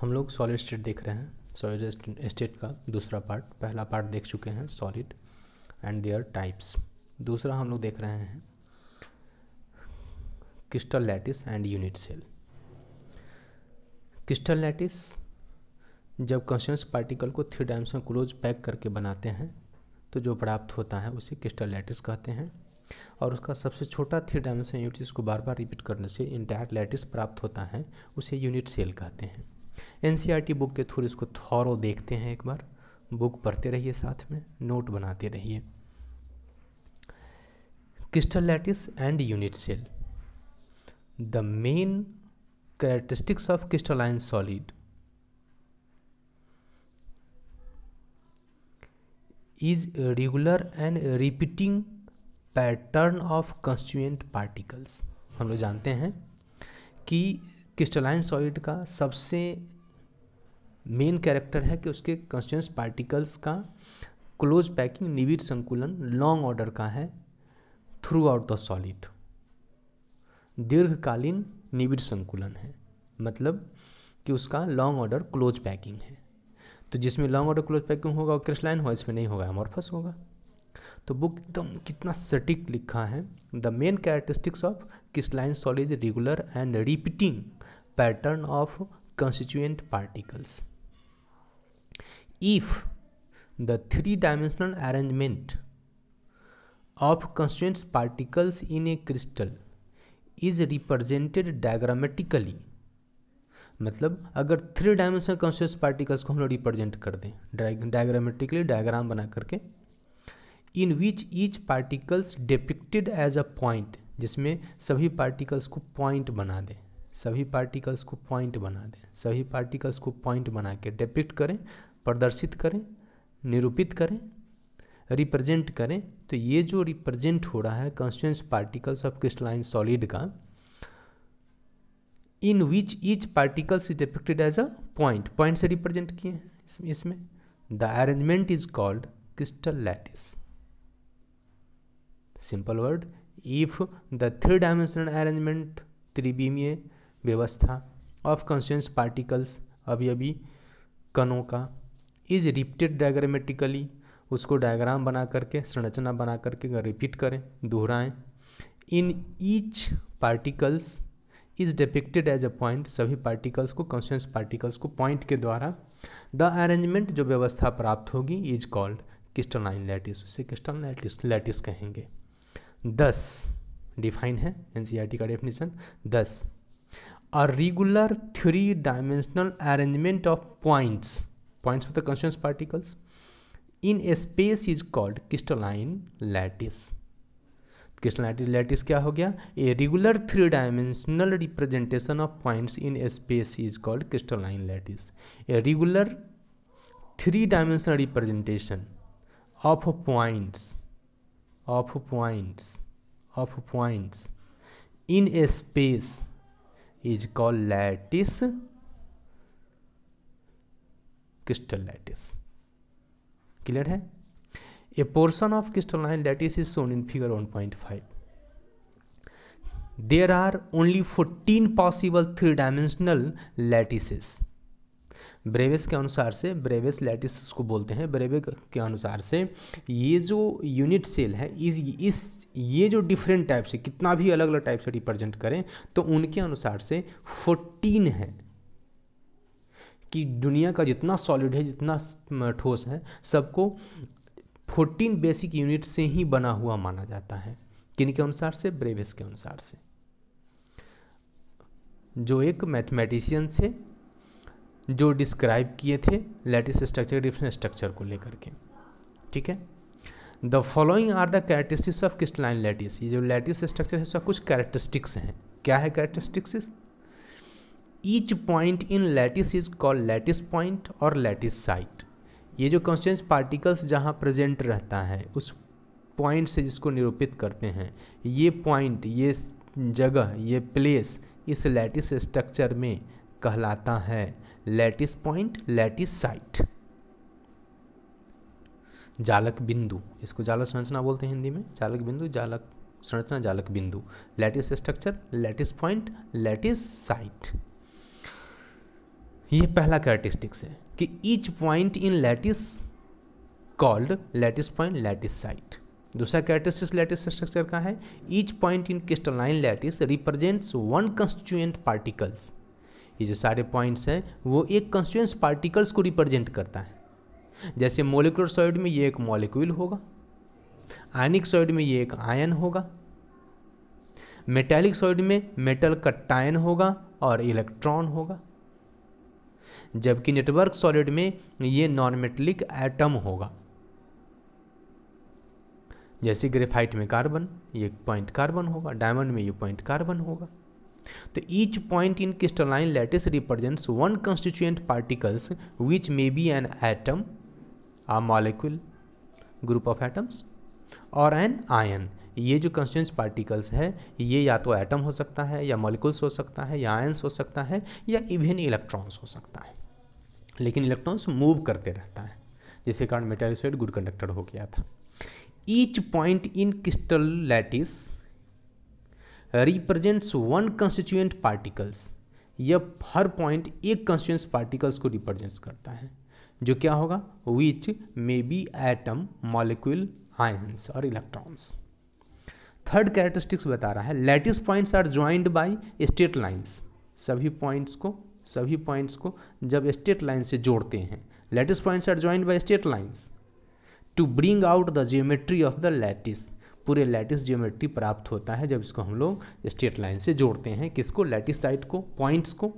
हम लोग solid state देख रहे हैं सॉलिड स्टेट का दूसरा पार्ट पहला पार्ट देख चुके हैं सॉलिड एंड देयर टाइप्स दूसरा हम लोग देख रहे हैं crystal lattice and unit cell crystal lattice जब कॉन्शियस पार्टिकल को थ्री डायमेंशन क्लोज पैक करके बनाते हैं तो जो प्राप्त होता है उसे क्रिस्टल लैटिस कहते हैं और उसका सबसे छोटा थ्री डायमेंशन यूनिट जिसको बार बार रिपीट करने से इंटायर लैटिस प्राप्त होता है उसे यूनिट सेल कहते हैं एन बुक e के थ्रू इसको थौरो देखते हैं एक बार बुक पढ़ते रहिए साथ में नोट बनाते रहिए crystal lattice and unit cell the main characteristics of crystalline solid is regular and repeating pattern of constituent particles हम लोग जानते हैं कि क्रिस्टलाइन सॉलिड का सबसे मेन कैरेक्टर है कि उसके कंस्टेंस पार्टिकल्स का क्लोज पैकिंग निविड संकुलन लॉन्ग ऑर्डर का है थ्रू आउट द सॉलिड दीर्घकालीन निविड संकुलन है मतलब कि उसका लॉन्ग ऑर्डर क्लोज पैकिंग है तो जिसमें लॉन्ग ऑर्डर क्लोज पैकिंग होगा वो क्रिस्टलाइन होगा इसमें नहीं होगा एमोरफस होगा तो बुक एकदम कितना सटीक लिखा है the main characteristics of crystalline solid regular and repeating pattern of constituent particles. If the three-dimensional arrangement of constituent particles in a crystal is represented diagrammatically मतलब अगर थ्री डायमेंशनल कॉन्शियस पार्टिकल्स को हम लोग रिप्रेजेंट कर दें diagrammatically diagram बना करके in which each particles depicted as a point जिसमें सभी पार्टिकल्स को पॉइंट बना दें सभी पार्टिकल्स को पॉइंट बना दें सभी पार्टिकल्स को पॉइंट बना के डिपिक्ट करें प्रदर्शित करें निरूपित करें रिप्रेजेंट करें तो ये जो रिप्रेजेंट हो रहा है constituents particles of crystalline solid का in which each particles is depicted as a point point से रिप्रेजेंट किए हैं इसमें the arrangement is called crystal lattice simple word if the three dimensional arrangement त्रिबीमीय व्यवस्था ऑफ कॉन्स्टेंस पार्टिकल्स अभी अभी कणों का इज रिपीटेड डायग्रामेटिकली उसको डायग्राम बना करके संरचना बना करके रिपीट करें दोहराएं in each particles is depicted as a point सभी पार्टिकल्स को कॉन्स्टेंस पार्टिकल्स को पॉइंट के द्वारा द अरेंजमेंट जो व्यवस्था प्राप्त होगी इज कॉल्ड क्रिस्टलाइन लैटिस उसे क्रिस्टल लैटिस लैटिस कहेंगे दस डिफाइन है एन e का definition this a regular three-dimensional arrangement of points points with the constituent particles in a space is called crystalline lattice crystalline lattice क्या हो गया a regular three dimensional representation of points in a space is called crystalline lattice a regular three dimensional representation of points of points of points in a space is call lattice crystal lattice clear है a portion of crystalline lattice is shown in figure one point five there are only fourteen possible three dimensional lattices Bravais के अनुसार से Bravais lattice को बोलते हैं ब्रेवे के अनुसार से ये जो यूनिट सेल है इस इस ये जो डिफरेंट टाइप से कितना भी अलग अलग टाइप से रिप्रेजेंट करें तो उनके अनुसार से फोर्टीन है कि दुनिया का जितना सॉलिड है जितना ठोस है सबको फोर्टीन बेसिक यूनिट से ही बना हुआ माना जाता है किन के अनुसार से ब्रेवेस के अनुसार से जो एक मैथमेटिशियन से जो डिस्क्राइब किए थे लैटिस स्ट्रक्चर डिफरेंट स्ट्रक्चर को लेकर के ठीक है the following are the characteristics of crystalline lattice ये जो लैटिस स्ट्रक्चर है उसका कुछ कैरेक्टरिस्टिक्स हैं क्या है characteristics each point in lattice is call lattice point और लैटिस साइट ये जो कॉन्स्टेंस पार्टिकल्स जहाँ प्रेजेंट रहता है उस पॉइंट से जिसको निरूपित करते हैं ये पॉइंट ये जगह ये प्लेस इस लैटिस स्ट्रक्चर में कहलाता है लैटिस पॉइंट लैटिस साइट जालक बिंदु इसको जालक संरचना बोलते हैं हिंदी में जालक बिंदु जालक संरचना जालक बिंदु lattice structure lattice point lattice site ये पहला कैरेटिस्टिक्स है कि each point in lattice called lattice point lattice site दूसरा कैरेटिस्टिक्स लैटिस स्ट्रक्चर का है each point in crystalline lattice represents one constituent particles ये जो सारे पॉइंट्स हैं वो एक कंस्टिट्यूंस पार्टिकल्स को रिप्रेजेंट करता है जैसे मोलिकुलर सॉइड में ये एक मॉलिक्यूल होगा आयनिक सॉइड में ये एक आयन होगा मेटेलिक सॉइड में मेटल कट्टायन होगा और इलेक्ट्रॉन होगा जबकि नेटवर्क सॉलिड में ये नॉन मेटलिक एटम होगा जैसे ग्रेफाइट में कार्बन ये पॉइंट कार्बन होगा डायमंड में ये पॉइंट कार्बन होगा तो each point in crystalline lattice represents one constituent particles which may be an atom a molecule group of atoms और एन आयन ये जो कंस्टेंस पार्टिकल्स है ये या तो एटम हो सकता है या मॉलिक्यूल्स हो सकता है या आयन्स हो सकता है या इवन इलेक्ट्रॉन्स हो सकता है लेकिन इलेक्ट्रॉन्स मूव करते रहता है जिसके कारण मेटालिसोइड गुड कंडक्टर हो गया था each point in crystal lattice represents one constituent particles यह हर पॉइंट एक कंस्टिट्यूंस पार्टिकल्स को रिप्रेजेंट्स करता है जो क्या होगा which may be atom molecule ions और इलेक्ट्रॉन्स थर्ड कैरेक्टरिस्टिक्स बता रहा है lattice points are joined by straight lines सभी पॉइंट्स को सभी पॉइंट्स को जब स्टेट लाइन से जोड़ते हैं lattice points are joined by straight lines to bring out the geometry of the lattice पूरे लैटिस ज्योमेट्री प्राप्त होता है जब इसको हम लोग स्ट्रेट लाइन से जोड़ते हैं किसको लैटिस साइड को पॉइंट्स को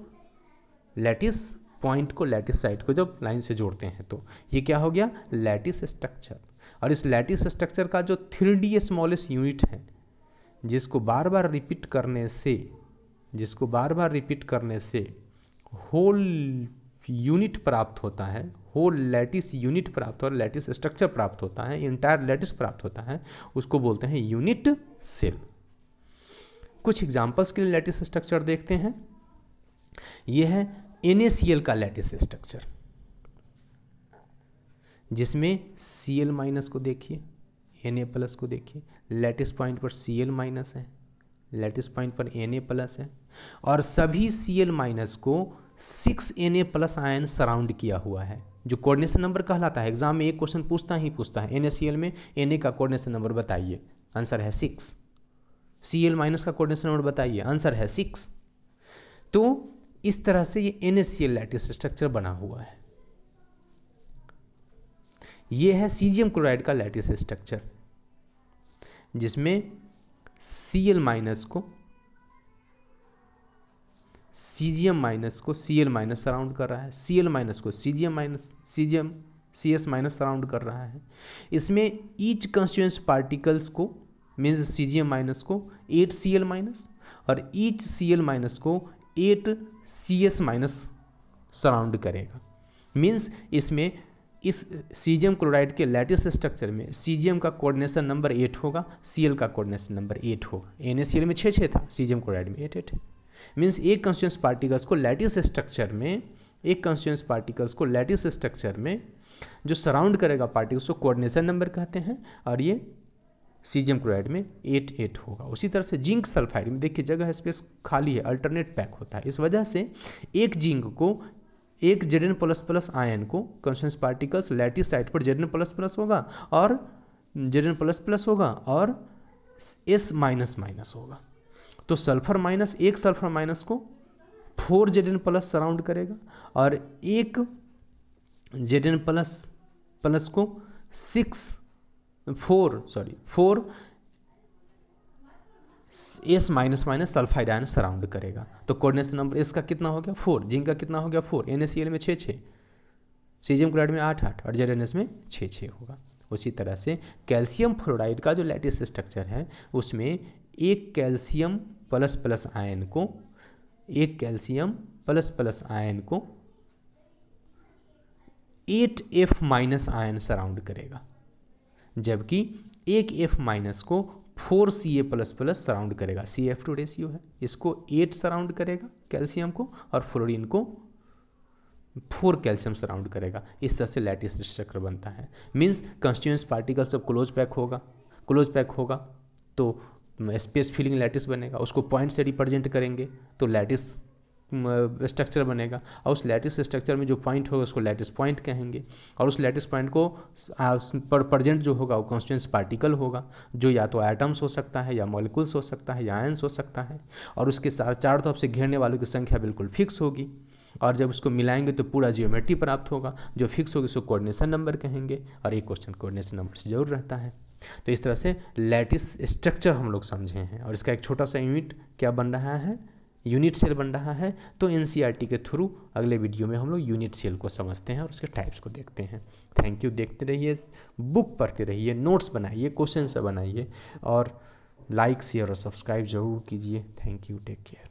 लैटिस पॉइंट को लैटिस साइड को जब लाइन से जोड़ते हैं तो ये क्या हो गया लैटिस स्ट्रक्चर और इस लैटिस स्ट्रक्चर का जो थ्री डी स्मॉलेस्ट यूनिट है जिसको बार बार रिपीट करने से जिसको बार बार रिपीट करने से होल यूनिट प्राप्त होता है होल लैटिस यूनिट प्राप्त और लैटिस स्ट्रक्चर प्राप्त होता है इंटायर लैटिस प्राप्त होता है उसको बोलते हैं यूनिट सेल कुछ एग्जांपल्स के लिए लैटिस स्ट्रक्चर देखते हैं यह है एनएसीएल का लैटिस स्ट्रक्चर जिसमें सी एल माइनस को देखिए एन ए प्लस को देखिए लैटिस पॉइंट पर सी एल माइनस है लैटिस पॉइंट पर एन ए प्लस है और सभी सी एल माइनस को six N A plus ion surround किया हुआ है जो कोऑर्डिनेशन नंबर कहलाता है एग्जाम में एक क्वेश्चन पूछता ही पूछता है एन में एन का कोऑर्डिनेशन नंबर बताइए आंसर है सिक्स सी एल माइनस का कोऑर्डिनेशन नंबर बताइए आंसर है सिक्स तो इस तरह से ये एन लैटिस स्ट्रक्चर बना हुआ है ये है सीजियम क्लोराइड का लैटिस स्ट्रक्चर जिसमें सी एल माइनस को सी जी एम माइनस को सी एल माइनस सराउंड कर रहा है सी एल माइनस को C G M minus C G M C S minus surround कर रहा है इसमें ईच कंस्टिट्यूंस पार्टिकल्स को means C G M minus को एट सी एल माइनस और ईच सी एल माइनस को eight C S minus surround करेगा means इसमें इस सी जी एम क्लोराइड के लेटेस्ट स्ट्रक्चर में सी जी एम का कोऑर्डिनेशन नंबर एट होगा सी एल का कोऑर्डिनेशन नंबर एट होगा एन ए सी एल में छः छः था सी जी एम क्लोराइड में एट एट है मीन्स एक कॉन्स्टिट्यूंस पार्टिकल्स को लैटिस स्ट्रक्चर में एक कॉन्स्टिट्यूंस पार्टिकल्स को लैटिस स्ट्रक्चर में जो सराउंड करेगा पार्टिकल्स को कोऑर्डिनेशन नंबर कहते हैं और ये सीजियम क्लोराइड में एट एट होगा उसी तरह से जिंक सल्फाइड में देखिए जगह स्पेस खाली है अल्टरनेट पैक होता है इस वजह से एक जिंक को एक जेडन प्लस प्लस आयन को कंस्टेंस पार्टिकल्स लैटिस साइड पर जेडन प्लस प्लस होगा और जेडन प्लस प्लस होगा और एस माइनस माइनस होगा तो सल्फर माइनस एक सल्फर माइनस को four zed N plus surround करेगा और एक जेड एन प्लस प्लस को six four sorry four S minus minus sulphide ion surround करेगा तो कोऑर्डिनेशन नंबर एस का कितना हो गया फोर जिंक का कितना हो गया फोर एन में छः छः सीजियम क्लोराइड में आठ आठ और जेड एन में छः छः होगा उसी तरह से कैल्शियम फ्लोराइड का जो लैटिस स्ट्रक्चर है उसमें एक कैल्शियम प्लस प्लस आयन को एक कैल्शियम प्लस प्लस आयन को eight F minus ion surround करेगा जबकि एक एफ माइनस को four C A plus plus surround करेगा सी एफ टू रेशियो है इसको एट सराउंड करेगा कैल्शियम को और फ्लोरीन को फोर कैल्शियम सराउंड करेगा इस तरह से लेटेस्ट स्ट्रक्चर बनता है means constituents particles of close pack होगा क्लोज पैक होगा तो स्पेस फिलिंग लैटिस बनेगा उसको पॉइंट से रिप्रेजेंट करेंगे तो लैटिस स्ट्रक्चर बनेगा और उस लैटिस स्ट्रक्चर में जो पॉइंट होगा उसको लैटिस पॉइंट कहेंगे और उस लैटिस पॉइंट को पर प्रजेंट जो होगा वो कॉन्स्टेंस पार्टिकल होगा जो या तो एटम्स हो सकता है या मॉलिकुल्स हो सकता है या आयंस हो सकता है और उसके साथ चारों तरफ से घेरने वालों की संख्या बिल्कुल फिक्स होगी और जब उसको मिलाएंगे तो पूरा जियोमेट्री प्राप्त होगा जो फिक्स होगी उसको कोऑर्डिनेशन नंबर कहेंगे और ये क्वेश्चन कोऑर्डिनेशन नंबर से जरूर रहता है तो इस तरह से लैटिस स्ट्रक्चर हम लोग समझे हैं और इसका एक छोटा सा यूनिट क्या बन रहा है यूनिट सेल बन रहा है तो एन e के थ्रू अगले वीडियो में हम लोग यूनिट सेल को समझते हैं और उसके टाइप्स को देखते हैं थैंक यू देखते रहिए बुक पढ़ते रहिए नोट्स बनाइए क्वेश्चन बनाइए और लाइक शेयर और सब्सक्राइब जरूर कीजिए थैंक यू टेक केयर